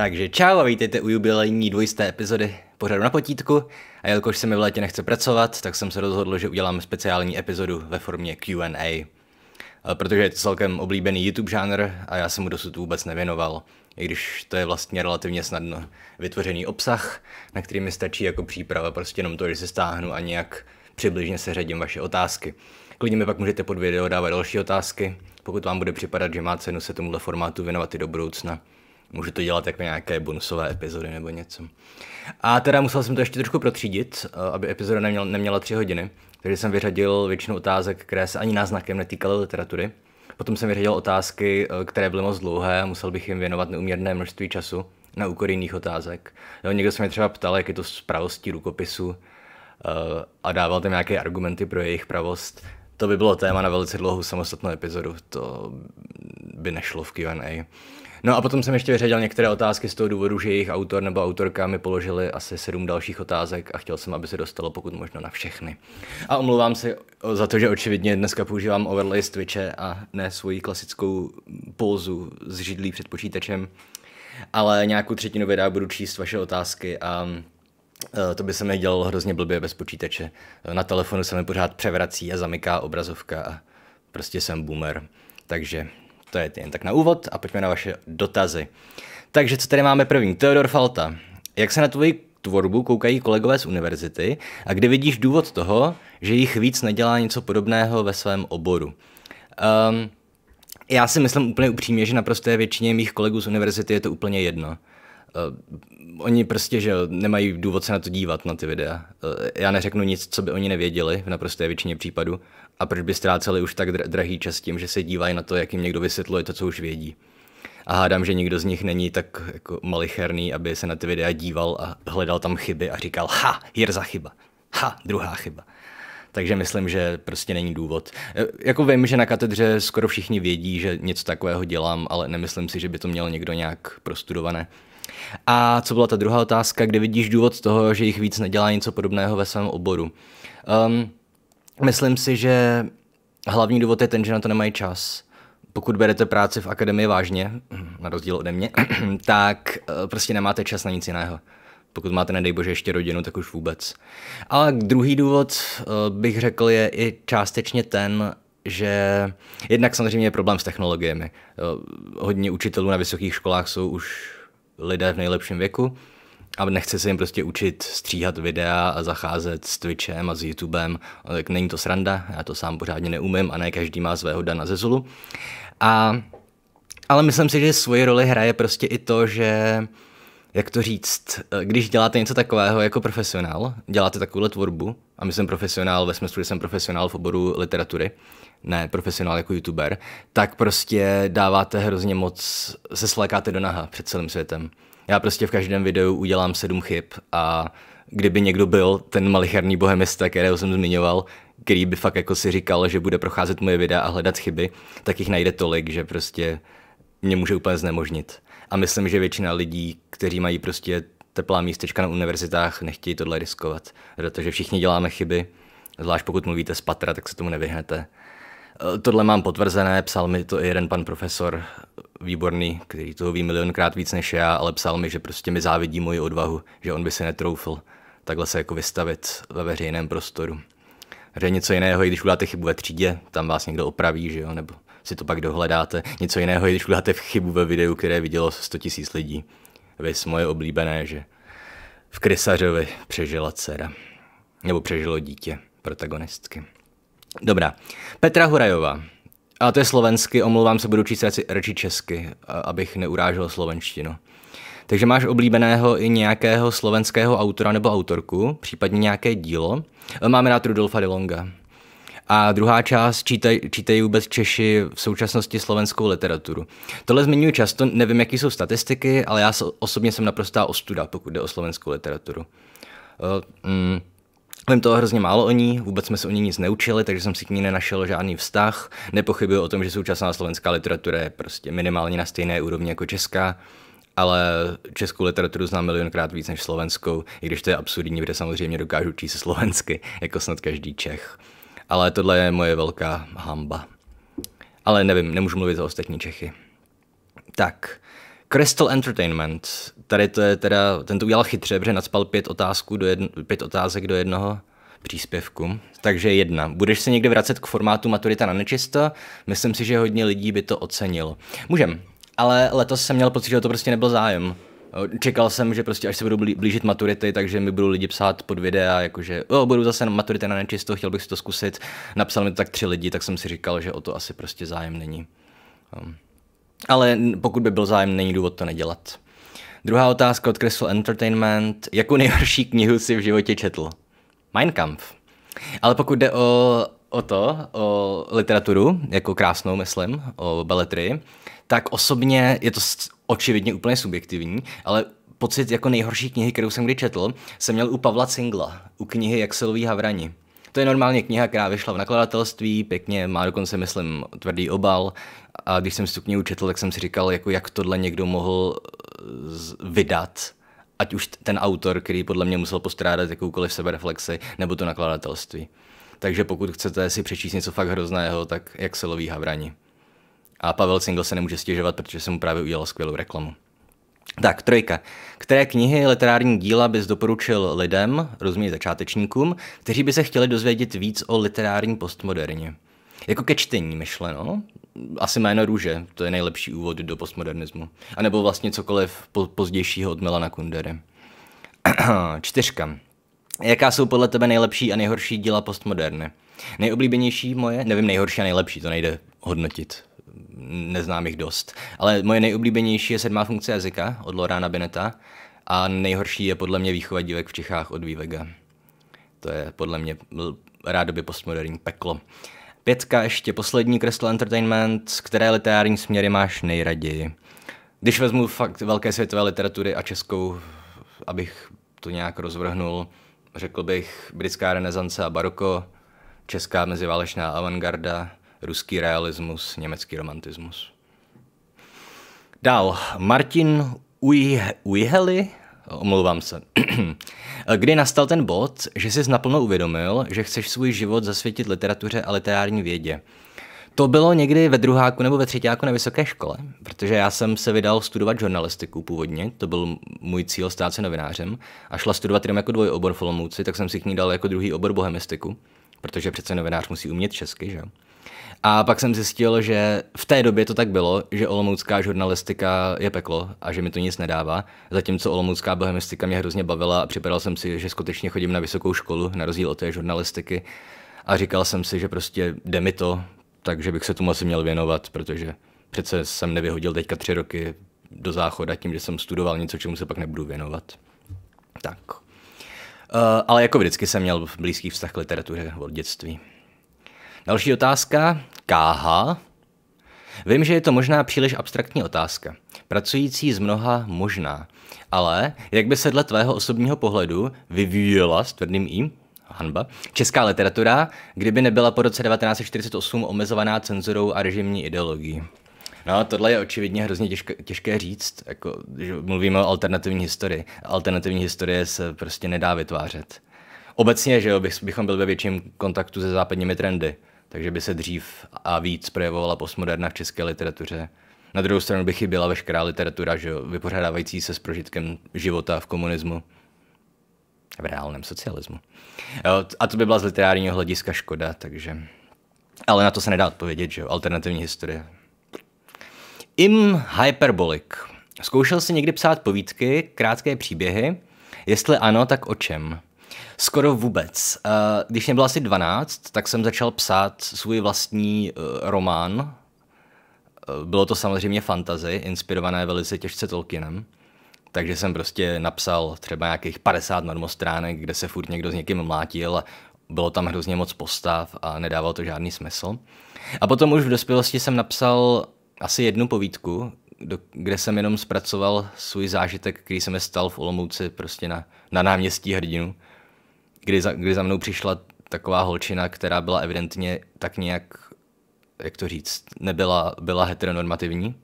Takže čau a vítejte u jubilejní dvojisté epizody pořadu na potítku. A jelikož se mi v létě nechce pracovat, tak jsem se rozhodl, že udělám speciální epizodu ve formě Q&A. E, protože je to celkem oblíbený YouTube žánr a já jsem mu dosud vůbec nevěnoval. I když to je vlastně relativně snadno vytvořený obsah, na který mi stačí jako příprava prostě jenom to, že se stáhnu a nějak přibližně se řadím vaše otázky. Klidně mi pak můžete pod video dávat další otázky, pokud vám bude připadat, že má cenu se tomuhle formátu věnovat i do budoucna můžu to dělat jako nějaké bonusové epizody nebo něco. A teda musel jsem to ještě trošku protřídit, eh, aby epizoda neměla, neměla tři hodiny, takže jsem vyřadil většinu otázek, které se ani náznakem netýkaly literatury. Potom jsem vyřadil otázky, eh, které byly moc dlouhé, musel bych jim věnovat neuměrné množství času na úkor jiných otázek. Jo, někdo se mě třeba ptal, jak je to s pravostí rukopisu eh, a dával tam nějaké argumenty pro jejich pravost. To by bylo téma na velice dlouhou samostatnou epizodu, to by nešlo v Q&A. No a potom jsem ještě vyřadil některé otázky z toho důvodu, že jejich autor nebo autorka mi položili asi sedm dalších otázek a chtěl jsem, aby se dostalo pokud možno na všechny. A omlouvám se za to, že očividně dneska používám overlay z Twitche a ne svoji klasickou pózu z židlí před počítačem, ale nějakou třetinu videa budu číst vaše otázky a e, to by se mi dělalo hrozně blbě bez počítače. Na telefonu se mi pořád převrací a zamyká obrazovka a prostě jsem boomer. Takže to je jen tak na úvod a pojďme na vaše dotazy. Takže co tady máme první? Teodor Falta. Jak se na tvoji tvorbu koukají kolegové z univerzity a kde vidíš důvod toho, že jich víc nedělá něco podobného ve svém oboru? Um, já si myslím úplně upřímně, že naprosté většině mých kolegů z univerzity je to úplně jedno. Uh, oni prostě, že nemají důvod se na to dívat, na ty videa. Uh, já neřeknu nic, co by oni nevěděli v naprosté většině případů. A proč by ztráceli už tak drahý čas tím, že se dívají na to, jak jim někdo vysvětluje to, co už vědí. A hádám, že nikdo z nich není tak jako malicherný, aby se na ty videa díval a hledal tam chyby a říkal, ha, jirza chyba, ha, druhá chyba. Takže myslím, že prostě není důvod. E, jako vím, že na katedře skoro všichni vědí, že něco takového dělám, ale nemyslím si, že by to měl někdo nějak prostudované. A co byla ta druhá otázka, kde vidíš důvod toho, že jich víc nedělá něco podobného ve svém oboru? Um, Myslím si, že hlavní důvod je ten, že na to nemají čas. Pokud berete práci v akademii vážně, na rozdíl ode mě, tak eh, prostě nemáte čas na nic jiného. Pokud máte, nedej bože, ještě rodinu, tak už vůbec. Ale druhý důvod eh, bych řekl je i částečně ten, že jednak samozřejmě je problém s technologiemi. Eh, hodně učitelů na vysokých školách jsou už lidé v nejlepším věku, a nechce se jim prostě učit stříhat videa a zacházet s Twitchem a s YouTubem, tak není to sranda, já to sám pořádně neumím a ne každý má svého Dana ze Zulu. A, ale myslím si, že svoji roli hraje prostě i to, že jak to říct, když děláte něco takového jako profesionál, děláte takovouhle tvorbu, a myslím profesionál ve smyslu, že jsem profesionál v oboru literatury, ne profesionál jako youtuber, tak prostě dáváte hrozně moc, se slékáte do naha před celým světem. Já prostě v každém videu udělám sedm chyb a kdyby někdo byl ten malicherný bohemista, kterého jsem zmiňoval, který by fakt jako si říkal, že bude procházet moje videa a hledat chyby, tak jich najde tolik, že prostě mě může úplně znemožnit. A myslím, že většina lidí, kteří mají prostě teplá místečka na univerzitách, nechtějí tohle riskovat, protože všichni děláme chyby, zvlášť pokud mluvíte z patra, tak se tomu nevyhnete. Tohle mám potvrzené, psal mi to i jeden pan profesor výborný, který toho ví milionkrát víc než já, ale psal mi, že prostě mi závidí moji odvahu, že on by se netroufl takhle se jako vystavit ve veřejném prostoru. Že něco jiného, i když uděláte chybu ve třídě, tam vás někdo opraví, že jo, nebo si to pak dohledáte. Něco jiného, i když uděláte chybu ve videu, které vidělo 100 tisíc lidí. Vys moje oblíbené, že v Krysařovi přežila dcera. Nebo přežilo dítě protagonistky. Dobrá. Petra Hurajová. A to je slovensky, omlouvám se, budu číst reči česky, abych neurážel slovenštinu. Takže máš oblíbeného i nějakého slovenského autora nebo autorku, případně nějaké dílo. Máme rád Rudolfa Dilonga. A druhá část, čítej, čítají vůbec Češi v současnosti slovenskou literaturu. Tohle zmiňuji často, nevím, jaký jsou statistiky, ale já osobně jsem naprostá ostuda, pokud jde o slovenskou literaturu. Uh, mm, Vím toho hrozně málo o ní, vůbec jsme se o ní nic neučili, takže jsem si k ní nenašel žádný vztah. Nepochybuji o tom, že současná slovenská literatura je prostě minimálně na stejné úrovni jako česká, ale českou literaturu znám milionkrát víc než slovenskou, i když to je absurdní, protože samozřejmě dokážu číst slovensky, jako snad každý Čech. Ale tohle je moje velká hamba. Ale nevím, nemůžu mluvit za ostatní Čechy. Tak, Crystal Entertainment, tady to je teda, ten to udělal chytře, protože nadspal pět, otázku do jedno, pět otázek do jednoho příspěvku. Takže jedna. Budeš se někde vracet k formátu maturita na nečisto? Myslím si, že hodně lidí by to ocenilo. Můžem, ale letos jsem měl pocit, že to prostě nebyl zájem. Čekal jsem, že prostě až se budou blížit maturity, takže mi budou lidi psát pod videa, jakože jo, budu zase na maturity na nečisto, chtěl bych si to zkusit. Napsal mi to tak tři lidi, tak jsem si říkal, že o to asi prostě zájem není. Um, ale pokud by byl zájem, není důvod to nedělat. Druhá otázka od Crystal Entertainment. Jakou nejhorší knihu si v životě četl? Mein Kampf. Ale pokud jde o, o to, o literaturu, jako krásnou, myslím, o beletry, tak osobně je to očividně úplně subjektivní, ale pocit jako nejhorší knihy, kterou jsem kdy četl, jsem měl u Pavla Cingla, u knihy Jak se loví havrani. To je normálně kniha, která vyšla v nakladatelství, pěkně, má dokonce, myslím, tvrdý obal. A když jsem si tu knihu četl, tak jsem si říkal, jako jak tohle někdo mohl vydat, ať už ten autor, který podle mě musel postrádat jakoukoliv sebereflexy, nebo to nakladatelství. Takže pokud chcete si přečíst něco fakt hrozného, tak jak se loví havrani. A Pavel Single se nemůže stěžovat, protože jsem mu právě udělal skvělou reklamu. Tak, trojka. Které knihy, literární díla bys doporučil lidem, rozumějí začátečníkům, kteří by se chtěli dozvědět víc o literární postmoderně? Jako ke čtení myšleno, asi jméno Růže, to je nejlepší úvod do postmodernismu. A nebo vlastně cokoliv po, pozdějšího od Milana Kundery. Čtyřka. Jaká jsou podle tebe nejlepší a nejhorší díla postmoderny? Nejoblíbenější moje, nevím, nejhorší a nejlepší, to nejde hodnotit. Neznám jich dost. Ale moje nejoblíbenější je sedmá funkce jazyka od Lorána Beneta a nejhorší je podle mě výchova dívek v Čechách od Vývega. To je podle mě rádoby postmoderní peklo. Pětka ještě poslední Crystal Entertainment, z které literární směry máš nejraději? Když vezmu fakt velké světové literatury a českou, abych to nějak rozvrhnul, řekl bych britská renesance a baroko, česká meziválečná avantgarda, ruský realismus, německý romantismus. Dál, Martin Uj- Ujheli omlouvám se. Kdy nastal ten bod, že jsi naplno uvědomil, že chceš svůj život zasvětit literatuře a literární vědě? To bylo někdy ve druháku nebo ve třetíku na vysoké škole, protože já jsem se vydal studovat žurnalistiku původně, to byl můj cíl stát se novinářem, a šla studovat jenom jako dvojobor v Olomouci, tak jsem si k ní dal jako druhý obor bohemistiku, protože přece novinář musí umět česky, že jo. A pak jsem zjistil, že v té době to tak bylo, že olomoucká žurnalistika je peklo a že mi to nic nedává. Zatímco olomoucká bohemistika mě hrozně bavila a připadal jsem si, že skutečně chodím na vysokou školu, na rozdíl od té žurnalistiky. A říkal jsem si, že prostě jde mi to, takže bych se tomu asi měl věnovat, protože přece jsem nevyhodil teďka tři roky do záchoda tím, že jsem studoval něco, čemu se pak nebudu věnovat. Tak. Uh, ale jako vždycky jsem měl blízký vztah k literatuře od dětství. Další otázka. Káha. Vím, že je to možná příliš abstraktní otázka. Pracující z mnoha možná. Ale jak by se dle tvého osobního pohledu vyvíjela s tvrdým i hanba. Česká literatura, kdyby nebyla po roce 1948 omezovaná cenzurou a režimní ideologií. No, tohle je očividně hrozně těžké, těžké říct, jako, že mluvíme o alternativní historii. Alternativní historie se prostě nedá vytvářet. Obecně, že jo, bych, bychom byli ve větším kontaktu se západními trendy takže by se dřív a víc projevovala postmoderna v české literatuře. Na druhou stranu by chyběla veškerá literatura, že vypořádávající se s prožitkem života v komunismu. V reálném socialismu. a to by byla z literárního hlediska škoda, takže... Ale na to se nedá odpovědět, že jo, alternativní historie. Im Hyperbolic. Zkoušel jsi někdy psát povídky, krátké příběhy? Jestli ano, tak o čem? Skoro vůbec. Eh, když mě bylo asi 12, tak jsem začal psát svůj vlastní eh, román. Eh, bylo to samozřejmě fantazy, inspirované velice těžce Tolkienem. Takže jsem prostě napsal třeba nějakých 50 normostránek, kde se furt někdo s někým mlátil a bylo tam hrozně moc postav a nedávalo to žádný smysl. A potom už v dospělosti jsem napsal asi jednu povídku, do, kde jsem jenom zpracoval svůj zážitek, který se mi stal v Olomouci prostě na, na náměstí hrdinu kdy za, kdy za mnou přišla taková holčina, která byla evidentně tak nějak, jak to říct, nebyla byla heteronormativní,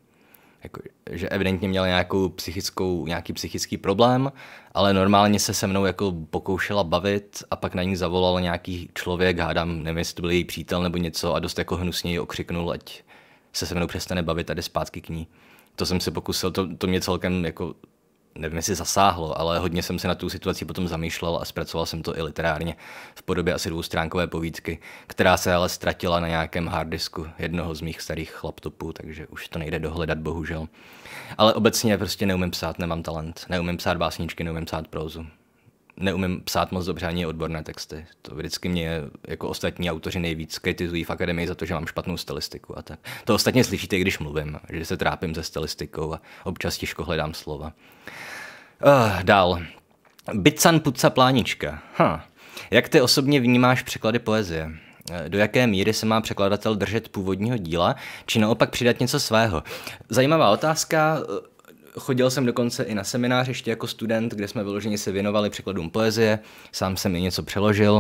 jako, že evidentně měla nějakou psychickou, nějaký psychický problém, ale normálně se se mnou jako pokoušela bavit a pak na ní zavolal nějaký člověk, hádám, nevím, jestli to byl její přítel nebo něco a dost jako hnusně ji okřiknul, ať se se mnou přestane bavit a jde zpátky k ní. To jsem se pokusil, to, to mě celkem jako nevím, jestli zasáhlo, ale hodně jsem se na tu situaci potom zamýšlel a zpracoval jsem to i literárně v podobě asi dvoustránkové povídky, která se ale ztratila na nějakém harddisku jednoho z mých starých laptopů, takže už to nejde dohledat, bohužel. Ale obecně prostě neumím psát, nemám talent, neumím psát básničky, neumím psát prózu neumím psát moc dobře ani odborné texty. To vždycky mě jako ostatní autoři nejvíc kritizují v akademii za to, že mám špatnou stylistiku a tak. To ostatně slyšíte, když mluvím, že se trápím se stylistikou a občas těžko hledám slova. Uh, dál. Bican Puca Plánička. Huh. Hm. Jak ty osobně vnímáš překlady poezie? Eh, do jaké míry se má překladatel držet původního díla, či naopak přidat něco svého. Zajímavá otázka, Chodil jsem dokonce i na seminář ještě jako student, kde jsme vyloženě se věnovali překladům poezie, sám jsem i něco přeložil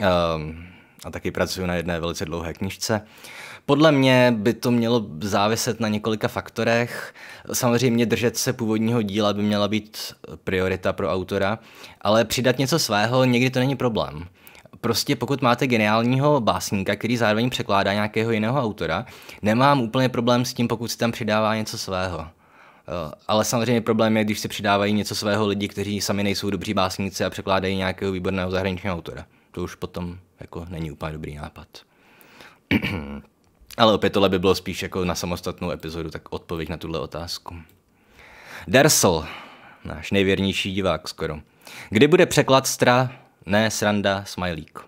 um, a taky pracuji na jedné velice dlouhé knižce. Podle mě by to mělo záviset na několika faktorech. Samozřejmě držet se původního díla by měla být priorita pro autora, ale přidat něco svého někdy to není problém prostě pokud máte geniálního básníka, který zároveň překládá nějakého jiného autora, nemám úplně problém s tím, pokud si tam přidává něco svého. Eh, ale samozřejmě problém je, když se přidávají něco svého lidi, kteří sami nejsou dobří básníci a překládají nějakého výborného zahraničního autora. To už potom jako není úplně dobrý nápad. ale opět tohle by bylo spíš jako na samostatnou epizodu, tak odpověď na tuhle otázku. Dersel, náš nejvěrnější divák skoro. Kdy bude překlad stra? Ne, sranda, smajlík.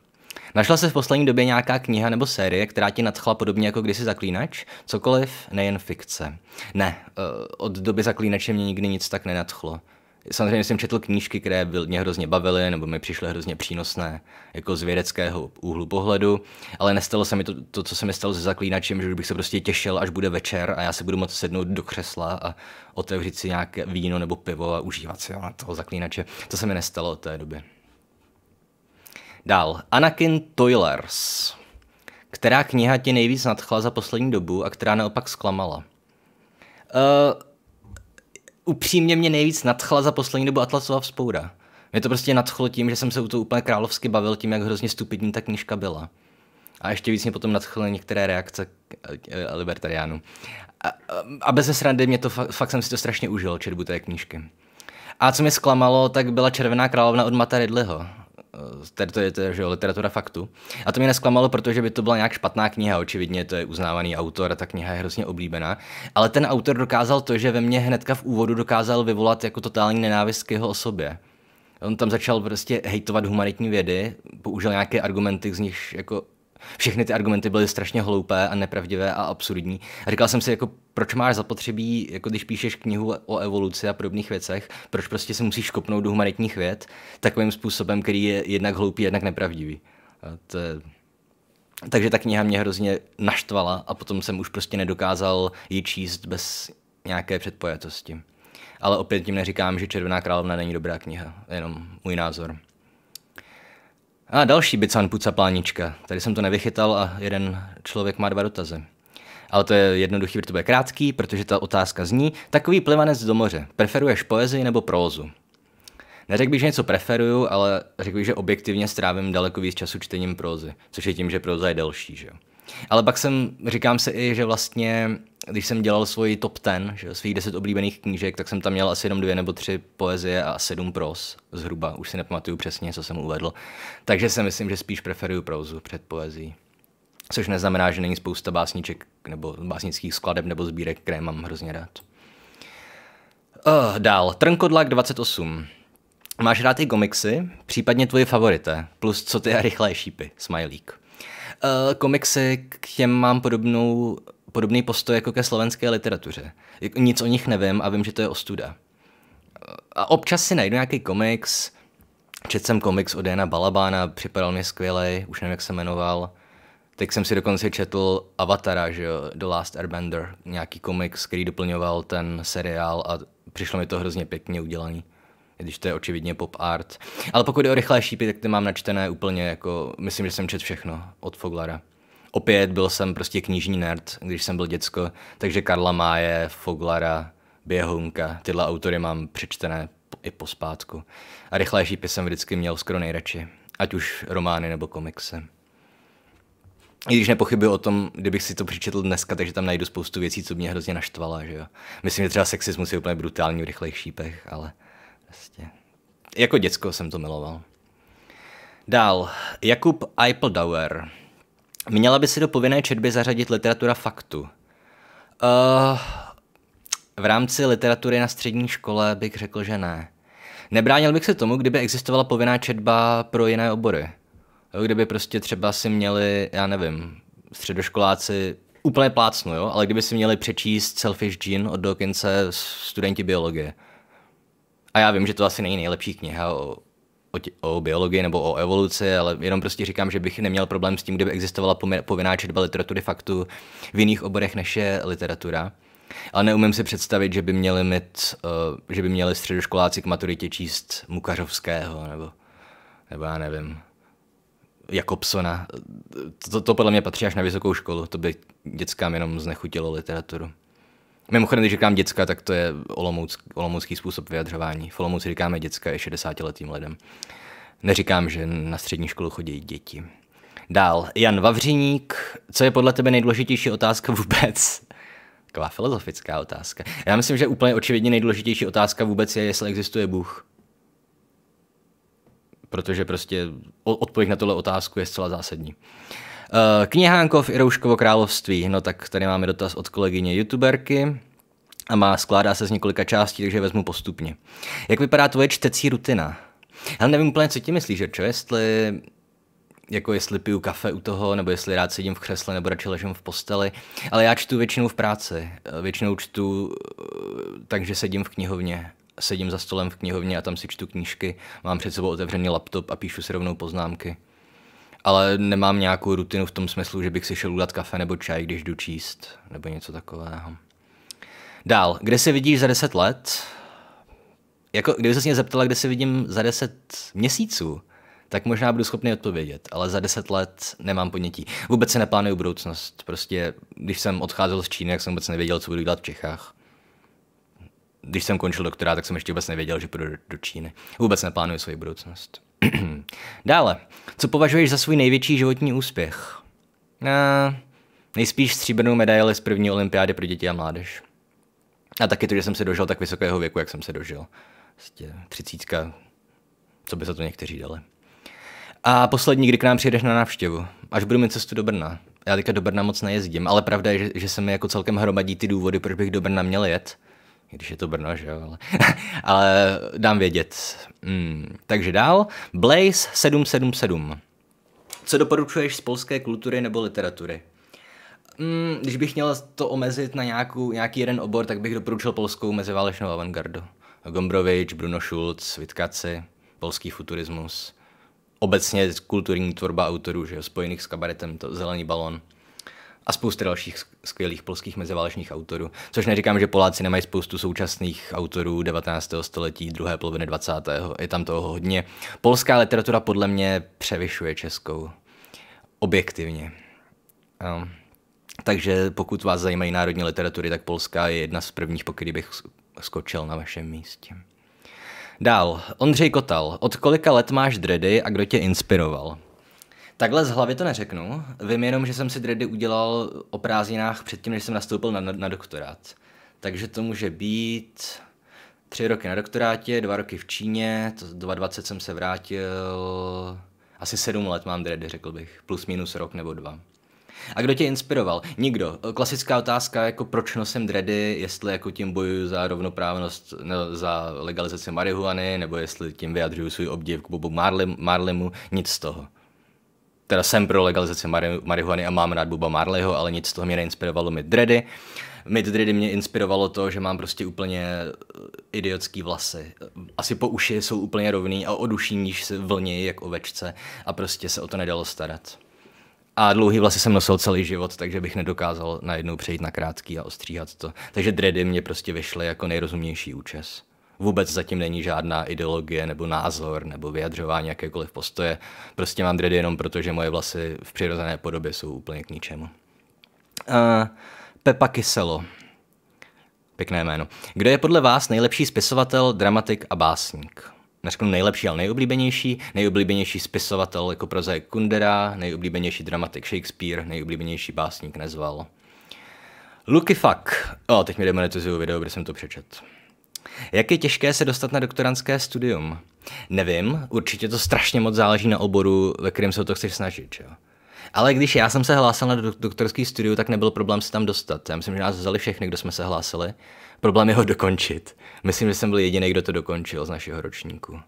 Našla se v poslední době nějaká kniha nebo série, která ti nadchla podobně jako kdysi Zaklínač? Cokoliv, nejen fikce. Ne, eh, od doby Zaklínače mě nikdy nic tak nenadchlo. Samozřejmě jsem četl knížky, které mě hrozně bavily nebo mi přišly hrozně přínosné jako z vědeckého úhlu pohledu, ale nestalo se mi to, to co se mi stalo se zaklínačem, že bych se prostě těšil, až bude večer a já se budu moct sednout do křesla a otevřít si nějaké víno nebo pivo a užívat si na toho zaklínače. To se mi nestalo od té doby. Dál, Anakin Toilers. Která kniha tě nejvíc nadchla za poslední dobu a která naopak zklamala? Uh, upřímně mě nejvíc nadchla za poslední dobu Atlasová vzpoura. Mě to prostě nadchlo tím, že jsem se u toho úplně královsky bavil tím, jak hrozně stupidní ta knižka byla. A ještě víc mě potom nadchly některé reakce eh, eh, libertariánu. A, a bez srandy mě to fakt, fakt jsem si to strašně užil, četbu té knížky. A co mě zklamalo, tak byla Červená královna od Mata Ridleyho. Eh, tedy to je to, že jo, literatura faktu. A to mě nesklamalo, protože by to byla nějak špatná kniha, očividně to je uznávaný autor a ta kniha je hrozně oblíbená. Ale ten autor dokázal to, že ve mně hnedka v úvodu dokázal vyvolat jako totální nenávist k jeho osobě. On tam začal prostě hejtovat humanitní vědy, použil nějaké argumenty, z nich jako všechny ty argumenty byly strašně hloupé a nepravdivé a absurdní. A říkal jsem si, jako proč máš zapotřebí, jako když píšeš knihu o evoluci a podobných věcech, proč prostě se musíš kopnout do humanitních věd takovým způsobem, který je jednak hloupý, jednak nepravdivý. A to je... Takže ta kniha mě hrozně naštvala a potom jsem už prostě nedokázal ji číst bez nějaké předpojatosti. Ale opět tím neříkám, že Červená královna není dobrá kniha, jenom můj názor. A další bycan puca plánička. Tady jsem to nevychytal a jeden člověk má dva dotazy. Ale to je jednoduchý, protože to bude krátký, protože ta otázka zní. Takový plivanec do moře. Preferuješ poezii nebo prózu? Neřekl bych, že něco preferuju, ale řekl bych, že objektivně strávím daleko víc času čtením prózy, což je tím, že próza je delší. Že Ale pak jsem, říkám si i, že vlastně když jsem dělal svoji top ten, že, svých deset oblíbených knížek, tak jsem tam měl asi jenom dvě nebo tři poezie a sedm pros, zhruba. Už si nepamatuju přesně, co jsem uvedl. Takže si myslím, že spíš preferuju prozu před poezí. Což neznamená, že není spousta básniček nebo básnických skladeb nebo sbírek, které mám hrozně rád. Uh, dál, Trnkodlak 28. Máš rád i komiksy, případně tvoje favorité, plus co ty a rychlé šípy, smajlík. Uh, komiksy, k těm mám podobnou podobný postoj jako ke slovenské literatuře. Jako nic o nich nevím a vím, že to je ostuda. A občas si najdu nějaký komiks, četl jsem komiks od Jana Balabána, připadal mi skvělej, už nevím, jak se jmenoval. Teď jsem si dokonce četl Avatara, že jo, The Last Airbender, nějaký komiks, který doplňoval ten seriál a přišlo mi to hrozně pěkně udělaný. Když to je očividně pop art. Ale pokud je o rychlé šípy, tak ty mám načtené úplně jako, myslím, že jsem četl všechno od Foglara. Opět byl jsem prostě knižní nerd, když jsem byl děcko, takže Karla Máje, Foglara, Běhunka, tyhle autory mám přečtené i po spátku. A rychlé šípy jsem vždycky měl skoro nejradši, ať už romány nebo komiksy. I když nepochybuji o tom, kdybych si to přečetl dneska, takže tam najdu spoustu věcí, co mě hrozně naštvala, že jo. Myslím, že třeba sexismus je úplně brutální v rychlých šípech, ale vlastně. Jako děcko jsem to miloval. Dál, Jakub Eipeldauer, Měla by si do povinné četby zařadit literatura faktu. Uh, v rámci literatury na střední škole bych řekl, že ne. Nebránil bych se tomu, kdyby existovala povinná četba pro jiné obory. Kdyby prostě třeba si měli, já nevím, středoškoláci úplně plácnu, jo? ale kdyby si měli přečíst Selfish Gene od Dawkinse studenti biologie. A já vím, že to asi není nejlepší kniha o o, o biologii nebo o evoluci, ale jenom prostě říkám, že bych neměl problém s tím, kdyby existovala povinná četba literatury faktu v jiných oborech než je literatura. Ale neumím si představit, že by měli mít, uh, že by měli středoškoláci k maturitě číst Mukařovského nebo, nebo já nevím, Jakobsona. To, to podle mě patří až na vysokou školu, to by dětskám jenom znechutilo literaturu. Mimochodem, když říkám děcka, tak to je olomoucký, olomoucký způsob vyjadřování. V Olomouci říkáme děcka je 60-letým lidem. Neříkám, že na střední školu chodí děti. Dál, Jan Vavříník, co je podle tebe nejdůležitější otázka vůbec? Taková filozofická otázka. Já myslím, že úplně očividně nejdůležitější otázka vůbec je, jestli existuje Bůh. Protože prostě odpověď na tuhle otázku je zcela zásadní. Eh, i Rouškovo království, no tak tady máme dotaz od kolegyně youtuberky a má, skládá se z několika částí, takže vezmu postupně. Jak vypadá tvoje čtecí rutina? Já nevím úplně, co ti myslíš, že čo? jestli jako jestli piju kafe u toho, nebo jestli rád sedím v křesle, nebo radši ležím v posteli. Ale já čtu většinou v práci. Eh, většinou čtu eh, takže sedím v knihovně. Sedím za stolem v knihovně a tam si čtu knížky. Mám před sebou otevřený laptop a píšu si rovnou poznámky ale nemám nějakou rutinu v tom smyslu, že bych si šel udat kafe nebo čaj, když jdu číst, nebo něco takového. Dál, kde se vidíš za deset let? Jako, kdyby se mě zeptala, kde se vidím za deset měsíců, tak možná budu schopný odpovědět, ale za deset let nemám podnětí. Vůbec se neplánuju budoucnost. Prostě, když jsem odcházel z Číny, tak jsem vůbec nevěděl, co budu dělat v Čechách. Když jsem končil doktorát, tak jsem ještě vůbec nevěděl, že půjdu do Číny. Vůbec neplánuju svoji budoucnost. Dále, co považuješ za svůj největší životní úspěch? Na... Eh, nejspíš stříbrnou medaili z první olympiády pro děti a mládež. A taky to, že jsem se dožil tak vysokého věku, jak jsem se dožil. Vlastně třicítka, co by za to někteří dali. A poslední, kdy k nám přijedeš na návštěvu, až budu mít cestu do Brna. Já teďka do Brna moc nejezdím, ale pravda je, že, že se mi jako celkem hromadí ty důvody, proč bych do Brna měl jet. Když je to Brno, že jo, ale, ale dám vědět, Hmm, takže dál. Blaze 777. Co doporučuješ z polské kultury nebo literatury? Hmm, když bych měl to omezit na nějakou, nějaký jeden obor, tak bych doporučil polskou meziválečnou avantgardu. Gombrovič, Bruno Schulz, Vitkaci, polský futurismus. Obecně kulturní tvorba autorů, že jo, spojených s kabaretem, to zelený balon a spousta dalších skvělých polských meziválečných autorů. Což neříkám, že Poláci nemají spoustu současných autorů 19. století, druhé poloviny 20. Je tam toho hodně. Polská literatura podle mě převyšuje českou. Objektivně. Um. Takže pokud vás zajímají národní literatury, tak Polská je jedna z prvních, pokud bych skočil na vašem místě. Dál, Ondřej Kotal. Od kolika let máš dredy a kdo tě inspiroval? Takhle z hlavy to neřeknu. Vím jenom, že jsem si dready udělal o prázdninách předtím, než jsem nastoupil na, na doktorát. Takže to může být tři roky na doktorátě, dva roky v Číně, to 22 jsem se vrátil, asi sedm let mám dready, řekl bych, plus minus rok nebo dva. A kdo tě inspiroval? Nikdo. Klasická otázka, jako proč nosím dready, jestli jako tím bojuju za rovnoprávnost, ne, no, za legalizaci marihuany, nebo jestli tím vyjadřuju svůj obdiv k Bobu Marlimu, Marlemu, nic z toho teda jsem pro legalizaci mari- marihuany a mám rád Buba Marleyho, ale nic z toho mě neinspirovalo mi dready. Mid dready mě inspirovalo to, že mám prostě úplně eh, idiotský vlasy. Asi po uši jsou úplně rovný a od uší níž se vlnějí jak ovečce a prostě se o to nedalo starat. A dlouhý vlasy jsem nosil celý život, takže bych nedokázal najednou přejít na krátký a ostříhat to. Takže dready mě prostě vyšly jako nejrozumější účes. Vůbec zatím není žádná ideologie nebo názor nebo vyjadřování jakékoliv postoje. Prostě mám dredy jenom proto, že moje vlasy v přirozené podobě jsou úplně k ničemu. Uh, Pepa Kyselo. Pěkné jméno. Kdo je podle vás nejlepší spisovatel, dramatik a básník? neřeknu nejlepší, ale nejoblíbenější, nejoblíbenější spisovatel jako prozaik Kundera, nejoblíbenější dramatik Shakespeare, nejoblíbenější básník Nezval. Lucky fuck. O, teď mi demonetizuju video, kde jsem to přečet. Jak je těžké se dostat na doktorantské studium? Nevím, určitě to strašně moc záleží na oboru, ve kterém se o to chceš snažit. Čo? Ale když já jsem se hlásil na doktorský studium, tak nebyl problém se tam dostat. Já myslím, že nás vzali všechny, kdo jsme se hlásili. Problém je ho dokončit. Myslím, že jsem byl jediný, kdo to dokončil z našeho ročníku.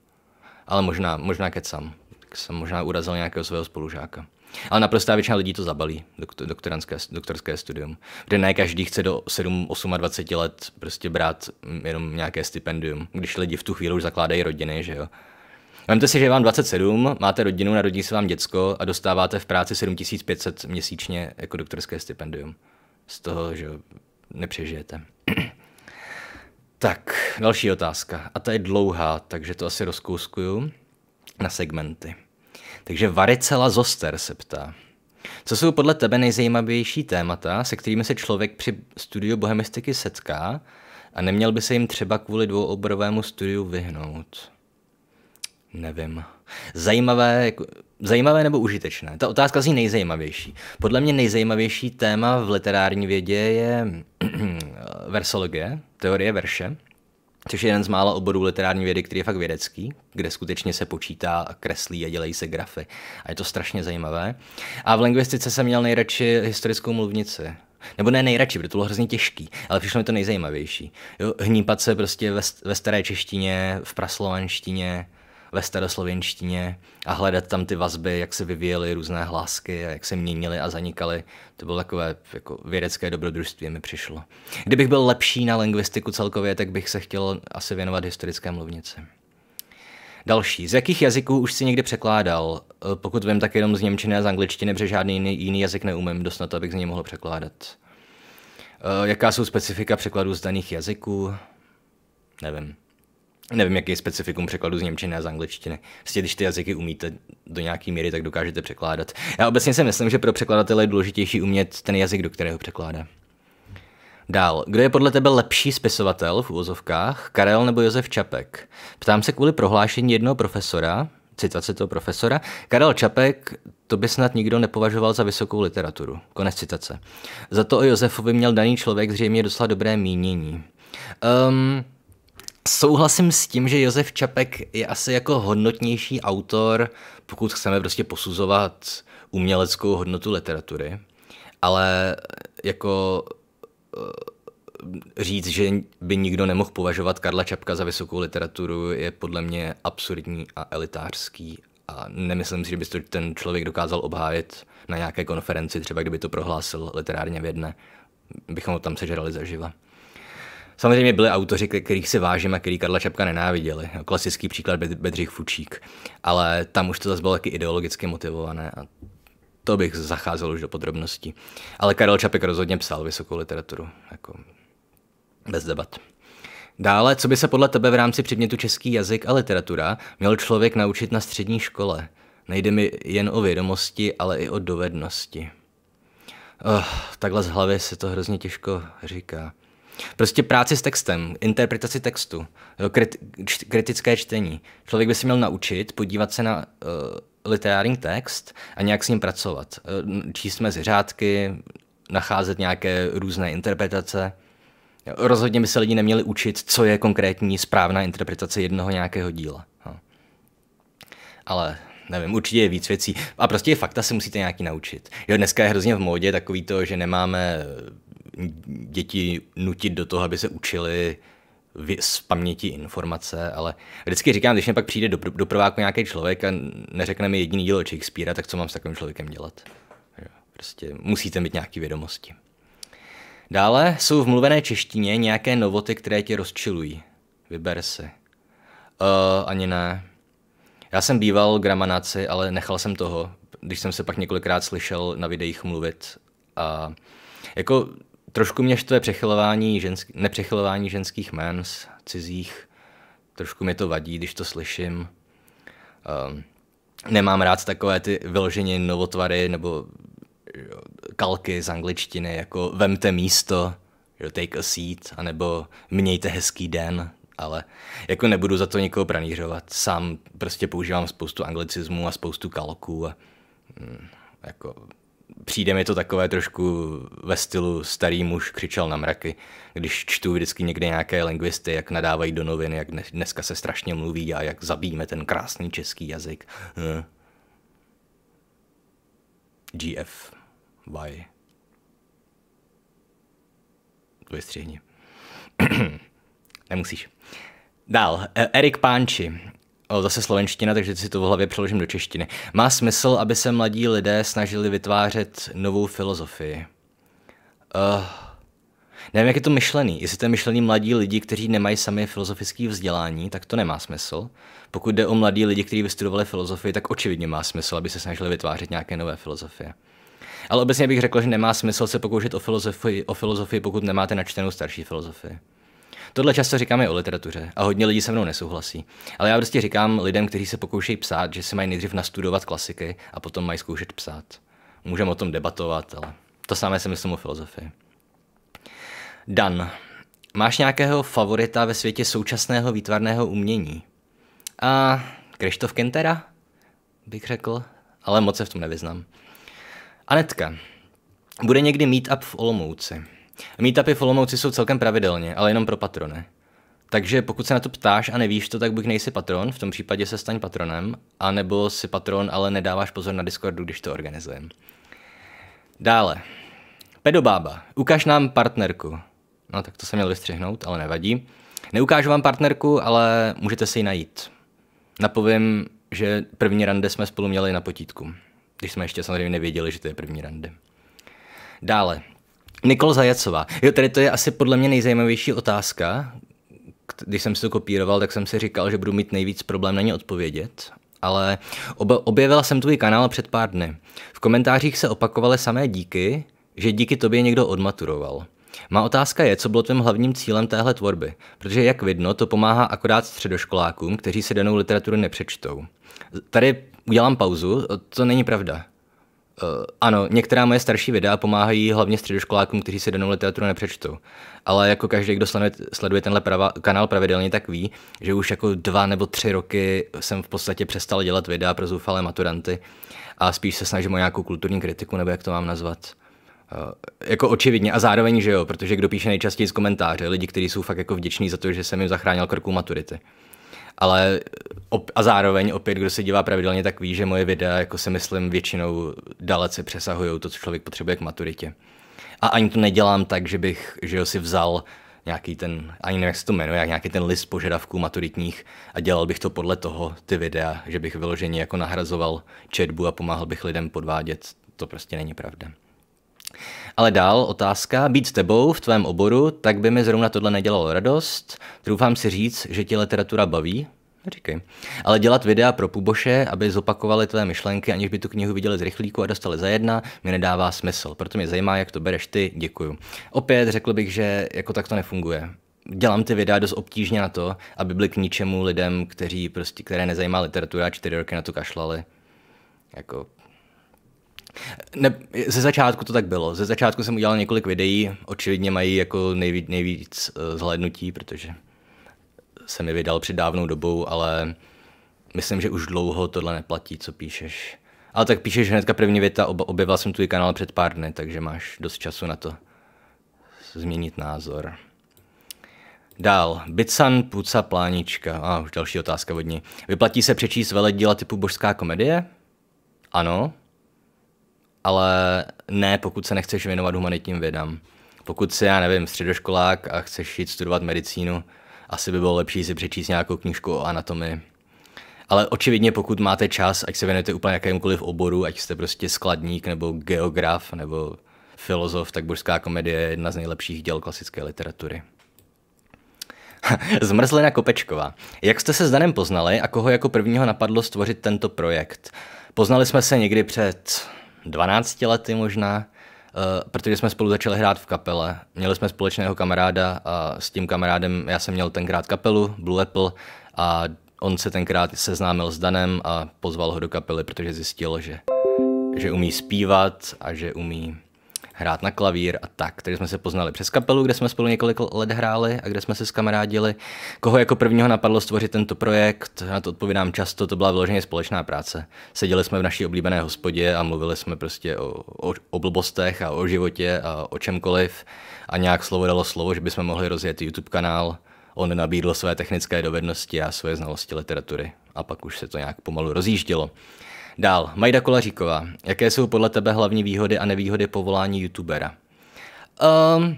Ale možná, možná kecam. Tak jsem možná urazil nějakého svého spolužáka. Ale naprostá většina lidí to zabalí, doktorské studium. Protože ne každý chce do 7, 28 let prostě brát mm, jenom nějaké stipendium, když lidi v tu chvíli už zakládají rodiny, že jo. Vemte si, že vám 27, máte rodinu, narodí se vám děcko a dostáváte v práci 7500 měsíčně jako doktorské stipendium. Z toho, že nepřežijete. tak, další otázka. A ta je dlouhá, takže to asi rozkouskuju na segmenty. Takže varicela zoster se ptá. Co jsou podle tebe nejzajímavější témata, se kterými se člověk při studiu bohemistiky setká a neměl by se jim třeba kvůli dvouoborovému studiu vyhnout? Nevím. Zajímavé, jako, zajímavé nebo užitečné? Ta otázka zní nejzajímavější. Podle mě nejzajímavější téma v literární vědě je versologie, teorie verše což je jeden z mála oborů literární vědy, který je fakt vědecký, kde skutečně se počítá a kreslí a dělají se grafy. A je to strašně zajímavé. A v lingvistice jsem měl nejradši historickou mluvnici. Nebo ne nejradši, protože to bylo hrozně těžký, ale přišlo mi to nejzajímavější. Jo, hnípat se prostě ve, ve staré češtině, v praslovanštině, ve staroslovenštině a hledat tam ty vazby, jak se vyvíjely různé hlásky a jak se měnily a zanikaly. To bylo takové jako vědecké dobrodružství mi přišlo. Kdybych byl lepší na lingvistiku celkově, tak bych se chtěl asi věnovat historické mluvnici. Další. Z jakých jazyků už si někdy překládal? Pokud vím, tak jenom z němčiny a z angličtiny, protože žádný jiný, jiný jazyk neumím dost na to, abych z něj mohl překládat. Eh, jaká jsou specifika překladů z daných jazyků? Nevím nevím, jaký je specifikum překladu z němčiny a z angličtiny. Prostě když ty jazyky umíte do nějaké míry, tak dokážete překládat. Já obecně si myslím, že pro překladatele je důležitější umět ten jazyk, do kterého překládá. Dál. Kdo je podle tebe lepší spisovatel v úvozovkách, Karel nebo Josef Čapek? Ptám se kvůli prohlášení jednoho profesora, citace toho profesora. Karel Čapek, to by snad nikdo nepovažoval za vysokou literaturu. Konec citace. Za to o Josefovi měl daný člověk zřejmě docela dobré mínění. Um, Souhlasím s tím, že Josef Čapek je asi jako hodnotnější autor, pokud chceme prostě posuzovat uměleckou hodnotu literatury, ale jako eh, říct, že by nikdo nemohl považovat Karla Čapka za vysokou literaturu, je podle mě absurdní a elitářský a nemyslím si, že by to ten člověk dokázal obhájit na nějaké konferenci, třeba kdyby to prohlásil literárně v jedné, bychom ho tam sežrali zaživa. Samozřejmě byli autoři, kterých si vážím a který Karla Čapka nenáviděli. Jako klasický příklad Bedřich Fučík. Ale tam už to zase bylo taky ideologicky motivované a to bych zacházel už do podrobností. Ale Karel Čapek rozhodně psal vysokou literaturu, jako bez debat. Dále, co by se podle tebe v rámci předmětu český jazyk a literatura měl člověk naučit na střední škole? Nejde mi jen o vědomosti, ale i o dovednosti. Oh, takhle z hlavy se to hrozně těžko říká. Prostě práci s textem, interpretaci textu, kritické čtení. Člověk by se měl naučit podívat se na uh, literární text a nějak s ním pracovat. Uh, číst mezi řádky, nacházet nějaké různé interpretace. Rozhodně by se lidi neměli učit, co je konkrétní správná interpretace jednoho nějakého díla. No. Ale nevím, určitě je víc věcí. A prostě fakta se musíte nějaký naučit. Jo, dneska je hrozně v módě takový to, že nemáme děti nutit do toho, aby se učili z paměti informace, ale vždycky říkám, když mě pak přijde do, do prváku nějaký člověk a neřekne mi jediný dílo Shakespearea, tak co mám s takovým člověkem dělat? Prostě musíte mít nějaké vědomosti. Dále jsou v mluvené češtině nějaké novoty, které tě rozčilují. Vyber si. Uh, ani ne. Já jsem býval gramanáci, ale nechal jsem toho, když jsem se pak několikrát slyšel na videích mluvit. A jako Trošku mě štve přechylování žensk nepřechylování ženských jmén z cizích. Trošku mě to vadí, když to slyším. Um, nemám rád takové ty vyloženě novotvary nebo jo, kalky z angličtiny, jako vemte místo, jo, take a seat, anebo mějte hezký den, ale jako nebudu za to někoho pranířovat. Sám prostě používám spoustu anglicismů a spoustu kalků a, mm, jako přijde mi to takové trošku ve stylu starý muž křičel na mraky, když čtu vždycky někde nějaké lingvisty, jak nadávají do novin, jak dneska se strašně mluví a jak zabijíme ten krásný český jazyk. GF. Why? Vystřihni. Nemusíš. Dál. E- Erik Pánči zase slovenština, takže si to v hlavě přeložím do češtiny. Má smysl, aby se mladí lidé snažili vytvářet novou filozofii. Uh, nevím, jak je to myšlený. Jestli to je myšlený mladí lidi, kteří nemají sami filozofické vzdělání, tak to nemá smysl. Pokud jde o mladí lidi, kteří vystudovali filozofii, tak očividně má smysl, aby se snažili vytvářet nějaké nové filozofie. Ale obecně bych řekl, že nemá smysl se pokoušet o filozofii, o filozofii pokud nemáte načtenou starší filozofii. Tohle často říkáme o literatuře a hodně lidí se mnou nesouhlasí. Ale já prostě říkám lidem, kteří se pokoušejí psát, že si mají nejdřív nastudovat klasiky a potom mají zkoušet psát. Můžeme o tom debatovat, ale to samé si myslím o filozofii. Dan. Máš nějakého favorita ve světě současného výtvarného umění? A Krištof Kentera? Bych řekl, ale moc se v tom nevyznám. Anetka. Bude někdy Meetup v Olomouci. Meetupy v Olomouci jsou celkem pravidelně, ale jenom pro patrony. Takže pokud se na to ptáš a nevíš to, tak buď nejsi patron, v tom případě se staň patronem, anebo si patron, ale nedáváš pozor na Discordu, když to organizujeme. Dále. Pedobába, ukáž nám partnerku. No tak to jsem měl vystřihnout, ale nevadí. Neukážu vám partnerku, ale můžete si ji najít. Napovím, že první rande jsme spolu měli na potítku. Když jsme ještě samozřejmě nevěděli, že to je první rande. Dále, Nikol Zajacová. Jo, tady to je asi podle mě nejzajímavější otázka. Když jsem si to kopíroval, tak jsem si říkal, že budu mít nejvíc problém na ně odpovědět, ale objevila jsem tvůj kanál před pár dny. V komentářích se opakovaly samé díky, že díky tobě někdo odmaturoval. Má otázka je, co bylo tvým hlavním cílem téhle tvorby, protože jak vidno, to pomáhá akorát středoškolákům, kteří si danou literaturu nepřečtou. Tady udělám pauzu, to není pravda. Uh, ano, některá moje starší videa pomáhají hlavně středoškolákům, kteří si danou literaturu nepřečtou. Ale jako každý, kdo sleduje, sleduje tenhle prava, kanál pravidelně, tak ví, že už jako dva nebo tři roky jsem v podstatě přestal dělat videa pro zoufalé maturanty a spíš se snažím o nějakou kulturní kritiku, nebo jak to mám nazvat. Uh, jako očividně a zároveň, že jo, protože kdo píše nejčastěji z komentáře, lidi, kteří jsou fakt jako vděční za to, že jsem jim zachránil krků maturity ale op- a zároveň opět, kdo se dívá pravidelně, tak ví, že moje videa, jako si myslím, většinou dalece přesahují to, co člověk potřebuje k maturitě. A ani to nedělám tak, že bych že si vzal nějaký ten, ani nevím, jak se to jmenuje, nějaký ten list požadavků maturitních a dělal bych to podle toho, ty videa, že bych vyloženě jako nahrazoval četbu a pomáhal bych lidem podvádět. To prostě není pravda. Ale dál otázka, být s tebou v tvém oboru, tak by mi zrovna tohle nedělalo radost. Troufám si říct, že ti literatura baví, Říkej. Ale dělat videa pro puboše, aby zopakovali tvé myšlenky, aniž by tu knihu viděli z rychlíku a dostali za jedna, mi nedává smysl. Proto mě zajímá, jak to bereš ty, děkuju. Opět řekl bych, že jako tak to nefunguje. Dělám ty videa dost obtížně na to, aby byly k ničemu lidem, kteří prostě, které nezajímá literatura, čtyři roky na to kašlali. Jako, ne, ze začátku to tak bylo. Ze začátku jsem udělal několik videí, očividně mají jako nejvíc, nejvíc eh, zhlédnutí, protože jsem je vydal před dávnou dobou, ale myslím, že už dlouho tohle neplatí, co píšeš. Ale tak píšeš hnedka první věta, objevil jsem tvůj kanál před pár dny, takže máš dost času na to změnit názor. Dál. Bitsan Puca Plánička. A ah, už další otázka od ní. Vyplatí se přečíst veledíla typu božská komedie? Ano ale ne pokud se nechceš věnovat humanitním vědám. Pokud jsi, já nevím, středoškolák a chceš jít studovat medicínu, asi by bylo lepší si přečíst nějakou knížku o anatomii. Ale očividně, pokud máte čas, ať se věnujete úplně jakémukoliv oboru, ať jste prostě skladník nebo geograf nebo filozof, tak božská komedie je jedna z nejlepších děl klasické literatury. Zmrzlina Kopečková. Jak jste se s Danem poznali a koho jako prvního napadlo stvořit tento projekt? Poznali jsme se někdy před 12 lety možná, eh, protože jsme spolu začali hrát v kapele. Měli jsme společného kamaráda a s tím kamarádem já jsem měl tenkrát kapelu Blue Apple a on se tenkrát seznámil s Danem a pozval ho do kapely, protože zjistil, že, že umí zpívat a že umí hrát na klavír a tak. Takže jsme se poznali přes kapelu, kde jsme spolu několik let hráli a kde jsme se skamarádili. Koho jako prvního napadlo stvořit tento projekt, na to odpovídám často, to byla vyloženě společná práce. Seděli jsme v naší oblíbené hospodě a mluvili jsme prostě o, o, o blbostech a o životě a o čemkoliv a nějak slovo dalo slovo, že bychom mohli rozjet YouTube kanál. On nabídl své technické dovednosti a své znalosti literatury a pak už se to nějak pomalu rozjíždělo. Dál, Majda Kolaříková. Jaké jsou podle tebe hlavní výhody a nevýhody povolání youtubera? Um,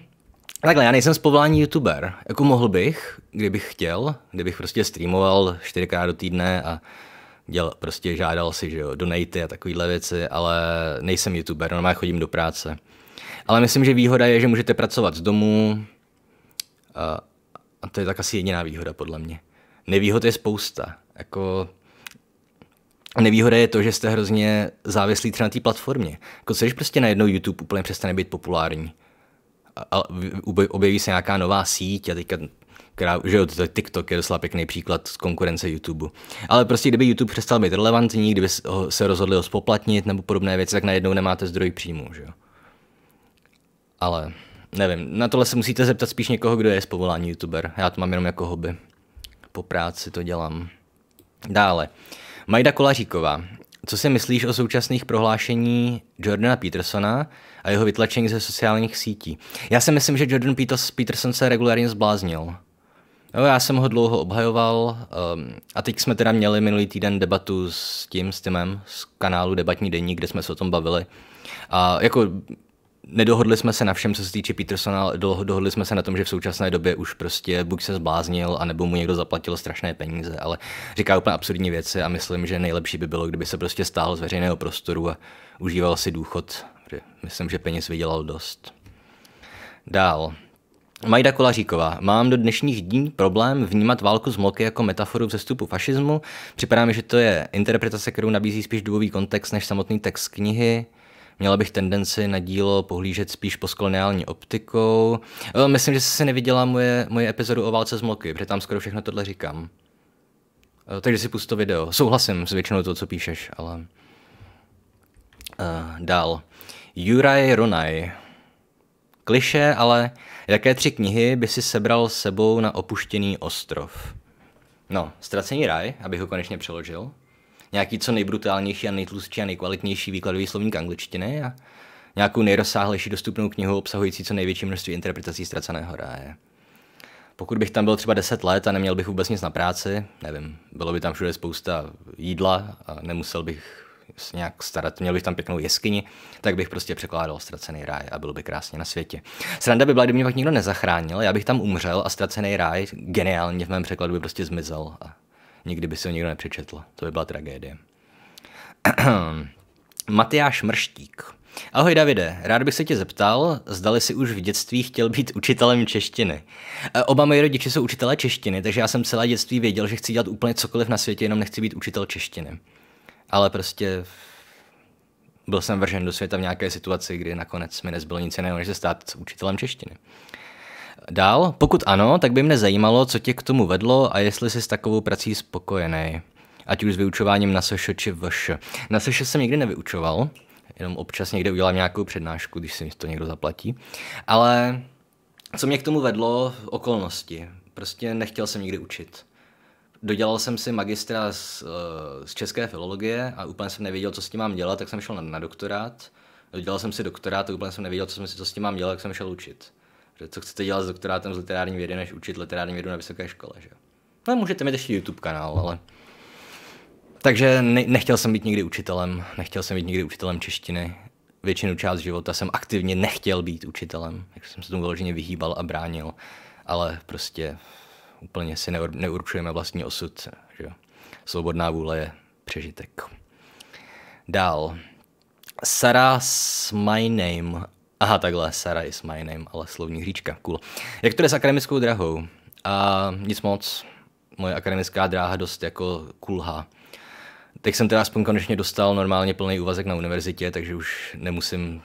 takhle, já nejsem z povolání youtuber. Jako mohl bych, kdybych chtěl, kdybych prostě streamoval čtyřikrát do týdne a děl, prostě žádal si, že jo, donaty a takovéhle věci, ale nejsem youtuber, normálně chodím do práce. Ale myslím, že výhoda je, že můžete pracovat z domu a, a to je tak asi jediná výhoda podle mě. Nevýhod je spousta. Jako Nevýhoda je to, že jste hrozně závislí třeba na té platformě. Jako když prostě najednou YouTube úplně přestane být populární. A objeví se nějaká nová síť a teďka která, že jo, TikTok je docela pěkný příklad z konkurence YouTube. Ale prostě kdyby YouTube přestal být relevantní, kdyby se rozhodli ho spoplatnit nebo podobné věci, tak najednou nemáte zdroj příjmu, že jo. Ale nevím, na tohle se musíte zeptat spíš někoho, kdo je z povolání YouTuber. Já to mám jenom jako hobby. Po práci to dělám. Dále. Uh, Majda Kolaříková, co si myslíš o současných prohlášení Jordana Petersona a jeho vytlačení ze sociálních sítí? Já si myslím, že Jordan Peterson se regulárně zbláznil. No, já jsem ho dlouho obhajoval um, a teď jsme teda měli minulý týden debatu s tím, s Timem, z kanálu Debatní denní, kde jsme se o tom bavili. A jako nedohodli jsme se na všem, co se týče Petersona, ale dohodli jsme se na tom, že v současné době už prostě buď se zbláznil, anebo mu někdo zaplatil strašné peníze, ale říká úplně absurdní věci a myslím, že nejlepší by bylo, kdyby se prostě stáhl z veřejného prostoru a užíval si důchod, myslím, že peněz vydělal dost. Dál. Majda Kolaříková. Mám do dnešních dní problém vnímat válku z mloky jako metaforu vzestupu fašismu. Připadá mi, že to je interpretace, kterou nabízí spíš dubový kontext než samotný text knihy. Měla bych tendenci na dílo pohlížet spíš poskoloniální optikou. E, myslím, že jsi si neviděla moje, moje epizodu o válce z Moky, protože tam skoro všechno tohle říkám. E, takže si pusto video. Souhlasím s většinou toho, co píšeš, ale... Uh, dál. Juraj Ronaj. Kliše, ale jaké tři knihy by si sebral sebou na opuštěný ostrov? No, Ztracený raj, abych ho konečně přeložil nějaký co nejbrutálnější a nejtlustší a nejkvalitnější výkladový slovník angličtiny a nějakou nejrozsáhlejší dostupnou knihu obsahující co největší množství interpretací ztraceného ráje. Pokud bych tam byl třeba 10 let a neměl bych vůbec nic na práci, nevím, bylo by tam všude spousta jídla a nemusel bych nějak starat, měl bych tam pěknou jeskyni, tak bych prostě překládal ztracený ráj a byl by krásně na světě. Sranda by byla, kdyby mě pak nikdo nezachránil, já bych tam umřel a ztracený ráj geniálně v mém překladu by prostě zmizel a Nikdy by si ho nikdo nepřečetl. To by byla tragédie. Matyáš Mrštík. Ahoj Davide, rád bych se tě zeptal, zdali si už v dětství chtěl být učitelem češtiny. E, oba moji rodiče jsou učitelé češtiny, takže já jsem celé dětství věděl, že chci dělat úplně cokoliv na světě, jenom nechci být učitel češtiny. Ale prostě byl jsem vržen do světa v nějaké situaci, kdy nakonec mi nezbylo nic jiného, než se stát učitelem češtiny. Uh, Dál, pokud ano, tak by mne zajímalo, co tě k tomu vedlo a jestli jsi s takovou prací spokojený. Ať už s vyučováním na Soše či VŠ. Na Soše jsem nikdy nevyučoval, jenom občas někde udělám nějakou přednášku, když si to někdo zaplatí. Ale co mě k tomu vedlo, okolnosti. Prostě nechtěl jsem nikdy učit. Dodělal jsem si magistra z, eh, z české filologie a úplně jsem nevěděl, co s tím mám dělat, tak jsem šel na, na doktorát. Dodělal jsem si doktorát a úplně jsem nevěděl, co, jsem, co s tím mám dělat, tak jsem šel učit. Protože co chcete dělat s doktorátem z literární vědy, než učit literární vědu na vysoké škole, že? No, můžete mít ještě YouTube kanál, ale... Takže ne- nechtěl jsem být nikdy učitelem, nechtěl jsem být nikdy učitelem češtiny. Většinu část života jsem aktivně nechtěl být učitelem, jak jsem se tomu vyloženě vyhýbal a bránil, ale prostě úplně si neur- neurčujeme vlastní osud, že jo. Svobodná vůle je přežitek. Dál. Sarah's My Name Aha, takhle, Sarah is my name, ale slovní hříčka, cool. Jak to je s akademickou drahou? A nic moc, moje akademická dráha dost jako kulhá. Teď jsem teda aspoň konečně dostal normálně plný úvazek na univerzitě, takže už nemusím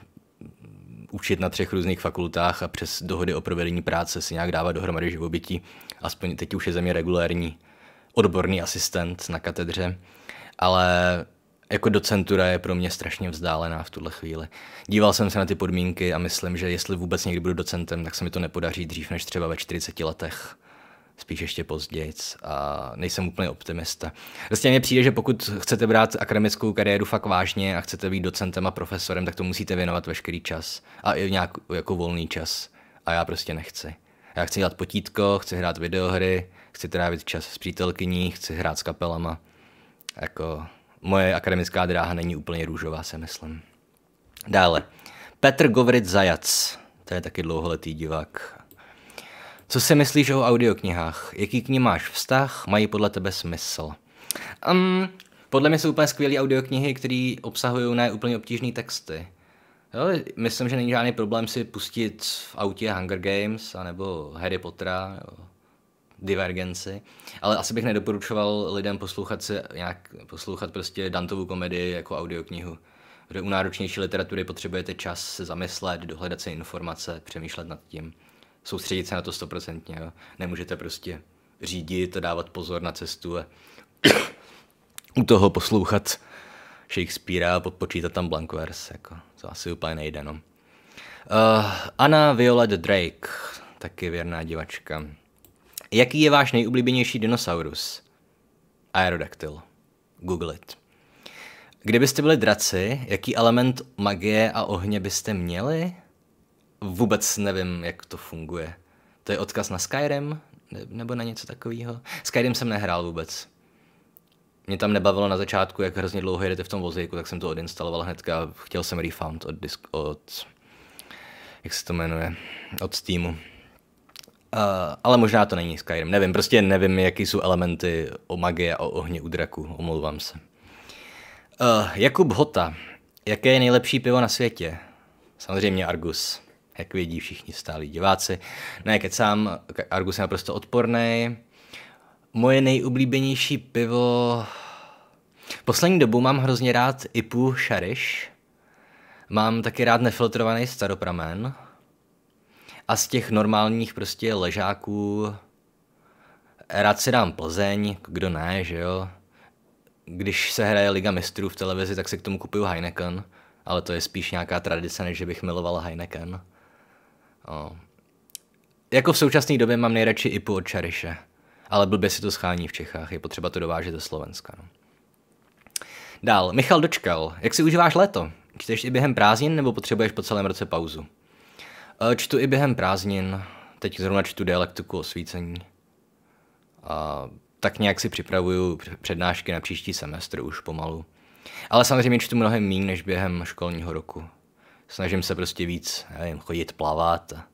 učit na třech různých fakultách a přes dohody o provedení práce si nějak dávat dohromady živobytí. Aspoň teď už je ze mě regulérní odborný asistent na katedře, ale jako docentura je pro mě strašně vzdálená v tuhle chvíli. Díval jsem se na ty podmínky a myslím, že jestli vůbec někdy budu docentem, tak se mi to nepodaří dřív než třeba ve 40 letech. Spíš ještě později a nejsem úplně optimista. Vlastně mně přijde, že pokud chcete brát akademickou kariéru fakt vážně a chcete být docentem a profesorem, tak to musíte věnovat veškerý čas a i nějak jako volný čas. A já prostě nechci. Já chci dělat potítko, chci hrát videohry, chci trávit čas s přítelkyní, chci hrát s kapelama. Jako moje akademická dráha není úplně růžová, se myslím. Dále. Petr Govrit Zajac. To je taky dlouholetý divák. Co si myslíš o audioknihách? Jaký k ní máš vztah? Mají podle tebe smysl? Um, podle mě jsou úplně skvělé audioknihy, které obsahují ne úplně obtížné texty. Jo, myslím, že není žádný problém si pustit v autě Hunger Games anebo Harry Pottera. Jo divergenci, ale asi bych nedoporučoval lidem poslouchat se nějak, poslouchat prostě Dantovu komedii jako audioknihu. kde u náročnější literatury potřebujete čas se zamyslet, dohledat si informace, přemýšlet nad tím, soustředit se na to stoprocentně. Nemůžete prostě řídit, dávat pozor na cestu a u toho poslouchat Shakespearea a podpočítat tam Blankovers. Jako, to asi úplně nejde. No. Uh, Anna Violet Drake, taky věrná divačka. Jaký je váš nejoblíbenější dinosaurus? Aerodactyl. Google it. Kdybyste byli draci, jaký element magie a ohně byste měli? Vůbec nevím, jak to funguje. To je odkaz na Skyrim? Nebo na něco takového? Skyrim jsem nehrál vůbec. Mě tam nebavilo na začátku, jak hrozně dlouho jedete v tom vozíku, tak jsem to odinstaloval hnedka. Chtěl jsem refund od, disk, od jak se to jmenuje, od Steamu. Uh, ale možná to není Skyrim, nevím, prostě nevím, jaký jsou elementy o magie a o ohni u draku, omlouvám se. Uh, Jakub Hota, jaké je nejlepší pivo na světě? Samozřejmě Argus, jak vědí všichni stálí diváci. Ne, no, sám Argus je naprosto odporný. Moje nejoblíbenější pivo... Poslední dobu mám hrozně rád Ipu Šariš. Mám taky rád nefiltrovaný staropramen a z těch normálních prostě ležáků rád si dám Plzeň, kdo ne, že jo. Když se hraje Liga mistrů v televizi, tak se k tomu kupuju Heineken, ale to je spíš nějaká tradice, než že bych miloval Heineken. O. No. Jako v současné době mám nejradši IPu od Čariše, ale blbě si to schání v Čechách, je potřeba to dovážet ze Slovenska. No. Dál, Michal Dočkal, jak si užíváš léto? Čteš i během prázdnin nebo potřebuješ po celém roce pauzu? Eh, čtu i během prázdnin. Teď zrovna čtu dialektiku osvícení. A tak nějak si připravuju přednášky na příští semestr už pomalu. Ale samozřejmě čtu mnohem méně než během školního roku. Snažím se prostě víc nevím, chodit plavat a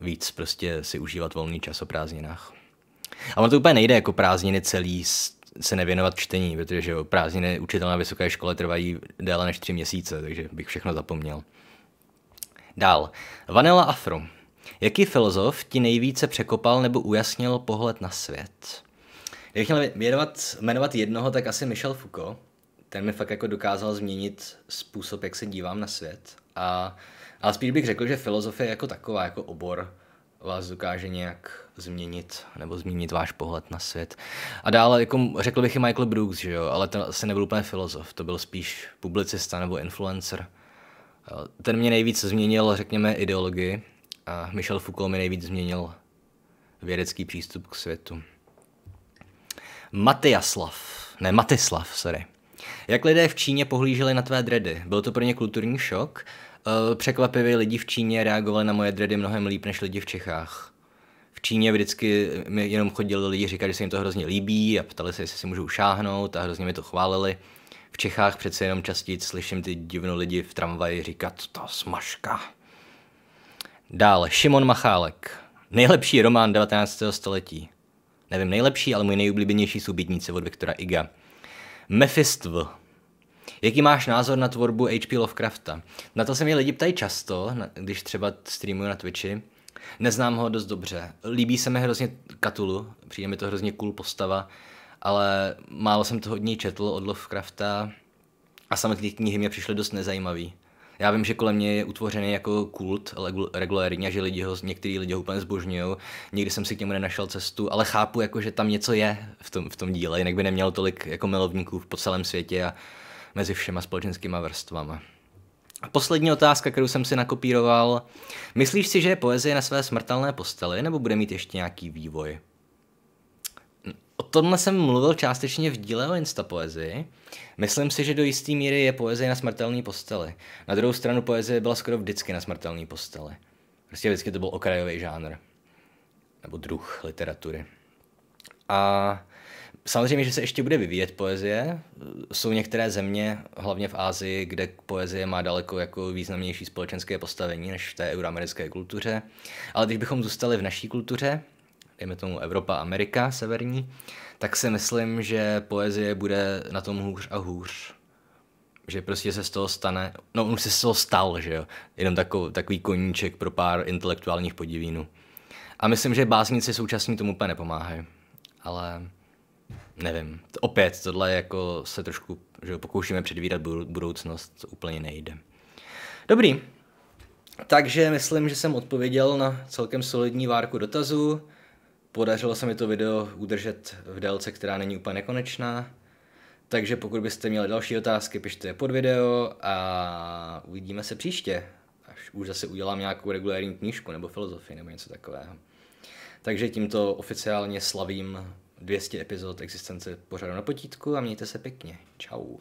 víc prostě si užívat volný čas o prázdninách. A ono to úplně nejde jako prázdniny celý se nevěnovat čtení, protože prázdniny učitel na vysoké škole trvají déle než tři měsíce, takže bych všechno zapomněl. Dál. Vanilla Afro. Jaký filozof ti nejvíce překopal nebo ujasnil pohled na svět? Kdybych měl jmenovat, jmenovat jednoho, tak asi Michel Foucault. Ten mi fakt jako dokázal změnit způsob, jak se dívám na svět. A, ale spíš bych řekl, že filozofie jako taková, jako obor, vás dokáže nějak změnit nebo změnit váš pohled na svět. A dále, jako řekl bych i Michael Brooks, že jo, ale to asi nebyl úplně filozof, to byl spíš publicista nebo influencer. Ten mě nejvíc změnil, řekněme, ideologii a Michel Foucault mi nejvíc změnil vědecký přístup k světu. Matyaslav, ne Matyslav, sorry. Jak lidé v Číně pohlíželi na tvé dredy? Byl to pro ně kulturní šok? Eh, překvapivě lidi v Číně reagovali na moje dredy mnohem líp než lidi v Čechách. V Číně vždycky mi jenom chodili lidi říkat, že se jim to hrozně líbí a ptali se, jestli si můžou šáhnout a hrozně mi to chválili v Čechách přece jenom častěji slyším ty divno lidi v tramvaji říkat ta smažka. Dál, Šimon Machálek. Nejlepší román 19. století. Nevím, nejlepší, ale můj nejoblíbenější bytnice od Viktora Iga. Mephistv. Jaký máš názor na tvorbu H.P. Lovecrafta? Na to se mě lidi ptají často, když třeba streamuju na Twitchi. Neznám ho dost dobře. Líbí se mi hrozně Katulu, přijde mi to hrozně cool postava ale málo jsem to od četl, od Lovecrafta a samotné knihy mě přišly dost nezajímavý. Já vím, že kolem mě je utvořený jako kult regulérně, že lidi ho, některý lidi ho úplně zbožňují. Nikdy jsem si k němu nenašel cestu, ale chápu, jako, že tam něco je v tom, v tom díle, jinak by neměl tolik jako milovníků po celém světě a mezi všema společenskýma vrstvama. A poslední otázka, kterou jsem si nakopíroval. Myslíš si, že je poezie na své smrtelné posteli, nebo bude mít ještě nějaký vývoj? O tomhle jsem mluvil částečně v díle o instapoezii. Myslím si, že do jisté míry je poezie na smrtelné posteli. Na druhou stranu poezie byla skoro vždycky na smrtelné posteli. Prostě vždycky to byl okrajový žánr. Nebo druh literatury. A samozřejmě, že se ještě bude vyvíjet poezie. Jsou některé země, hlavně v Ázii, kde poezie má daleko jako významnější společenské postavení než v té euroamerické kultuře. Ale když bychom zůstali v naší kultuře, dejme tomu Evropa, Amerika severní, tak si myslím, že poezie bude na tom hůř a hůř. Že prostě se z toho stane, no už se z toho stal, že jo, jenom takový, takový koníček pro pár intelektuálních podivínů. A myslím, že básnici současní tomu úplně nepomáhají. Ale nevím, opět tohle jako se trošku, že pokoušíme předvídat budoucnost, úplně nejde. Dobrý, takže myslím, že jsem odpověděl na celkem solidní várku dotazů. Podařilo se mi to video udržet v délce, která není úplně nekonečná. Takže pokud byste měli další otázky, pište je pod video a uvidíme se příště, až už zase udělám nějakou regulární knížku nebo filozofii nebo něco takového. Takže tímto oficiálně slavím 200 epizod existence pořadu na potítku a mějte se pěkně. Čau.